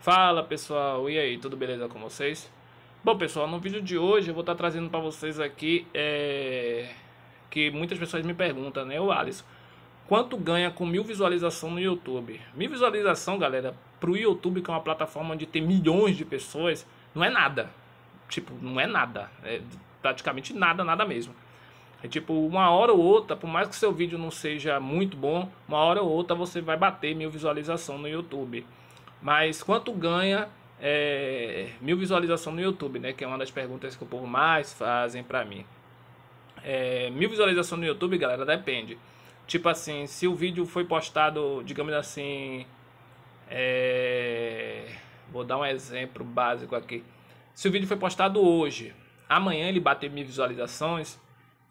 Fala pessoal, e aí, tudo beleza com vocês? Bom pessoal, no vídeo de hoje eu vou estar tá trazendo para vocês aqui é... que muitas pessoas me perguntam, né, o Alisson, quanto ganha com mil visualizações no YouTube? Mil visualização, galera, para o YouTube que é uma plataforma onde tem milhões de pessoas, não é nada, tipo, não é nada, é praticamente nada, nada mesmo. É tipo, uma hora ou outra, por mais que seu vídeo não seja muito bom, uma hora ou outra você vai bater mil visualizações no YouTube. Mas quanto ganha é, mil visualizações no YouTube, né? Que é uma das perguntas que o povo mais fazem para mim. É, mil visualizações no YouTube, galera, depende. Tipo assim, se o vídeo foi postado, digamos assim. É, vou dar um exemplo básico aqui. Se o vídeo foi postado hoje, amanhã ele bater mil visualizações,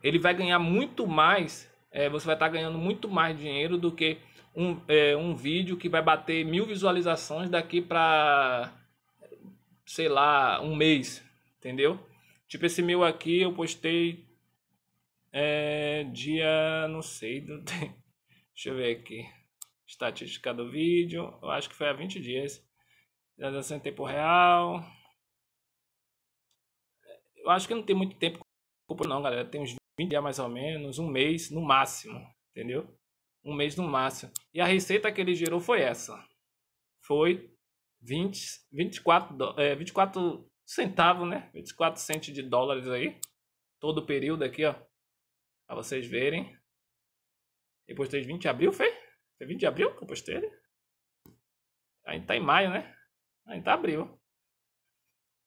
ele vai ganhar muito mais. É, você vai estar tá ganhando muito mais dinheiro do que um, é, um vídeo que vai bater mil visualizações daqui para, sei lá, um mês, entendeu? Tipo, esse meu aqui eu postei é, dia, não sei, não tem, deixa eu ver aqui, estatística do vídeo, eu acho que foi há 20 dias, já está em tempo real, eu acho que não tem muito tempo não, galera, tem uns 20 dias mais ou menos, um mês no máximo, entendeu? um mês no máximo. E a receita que ele gerou foi essa. Foi 20, 24, é, 24 centavos, né? 24 centos de dólares aí. Todo o período aqui, ó. Pra vocês verem. Eu postei 20 de abril, foi? Foi 20 de abril que eu postei ele? Ainda tá em maio, né? Ainda tá abril.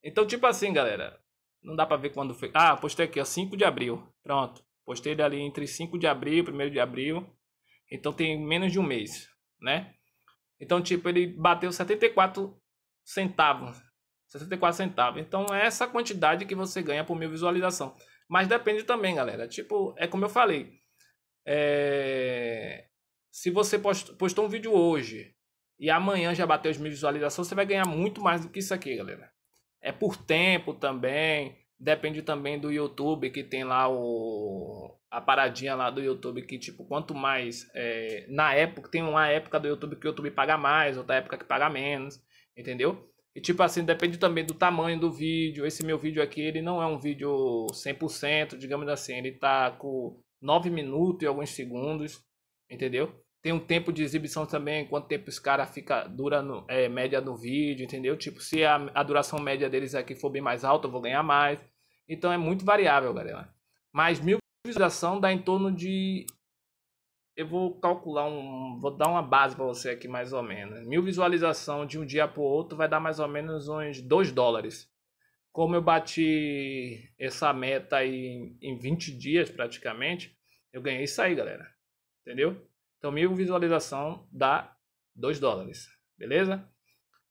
Então, tipo assim, galera. Não dá pra ver quando foi. Ah, postei aqui, ó. 5 de abril. Pronto. Postei ele ali entre 5 de abril e 1 de abril. Então tem menos de um mês, né? Então, tipo, ele bateu 74 centavos. 64 centavos. Então, é essa quantidade que você ganha por mil visualização. Mas depende também, galera. Tipo, é como eu falei. É... Se você postou um vídeo hoje e amanhã já bateu os mil visualizações, você vai ganhar muito mais do que isso aqui, galera. É por tempo também. Depende também do YouTube, que tem lá o, a paradinha lá do YouTube, que tipo, quanto mais. É, na época, tem uma época do YouTube que o YouTube paga mais, outra época que paga menos, entendeu? E tipo assim, depende também do tamanho do vídeo. Esse meu vídeo aqui, ele não é um vídeo 100%, digamos assim, ele tá com 9 minutos e alguns segundos, entendeu? Tem um tempo de exibição também, quanto tempo os cara fica, dura no, é, média no vídeo, entendeu? Tipo, se a, a duração média deles aqui for bem mais alta, eu vou ganhar mais. Então é muito variável, galera. Mas mil visualização dá em torno de. Eu vou calcular um. Vou dar uma base para você aqui, mais ou menos. Mil visualização de um dia para o outro vai dar mais ou menos uns 2 dólares. Como eu bati essa meta aí em 20 dias praticamente, eu ganhei isso aí, galera. Entendeu? Então, mil visualização dá 2 dólares, beleza?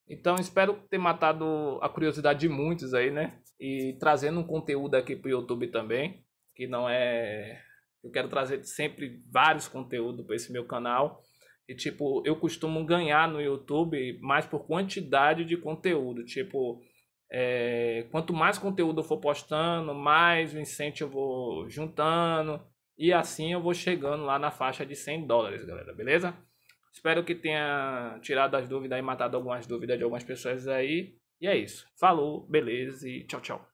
Então, espero ter matado a curiosidade de muitos aí, né? E trazendo um conteúdo aqui para o YouTube também, que não é... Eu quero trazer sempre vários conteúdos para esse meu canal. E, tipo, eu costumo ganhar no YouTube mais por quantidade de conteúdo. Tipo, é... quanto mais conteúdo eu for postando, mais incentivo eu vou juntando. E assim eu vou chegando lá na faixa de 100 dólares, galera, beleza? Espero que tenha tirado as dúvidas e matado algumas dúvidas de algumas pessoas aí. E é isso. Falou, beleza e tchau, tchau.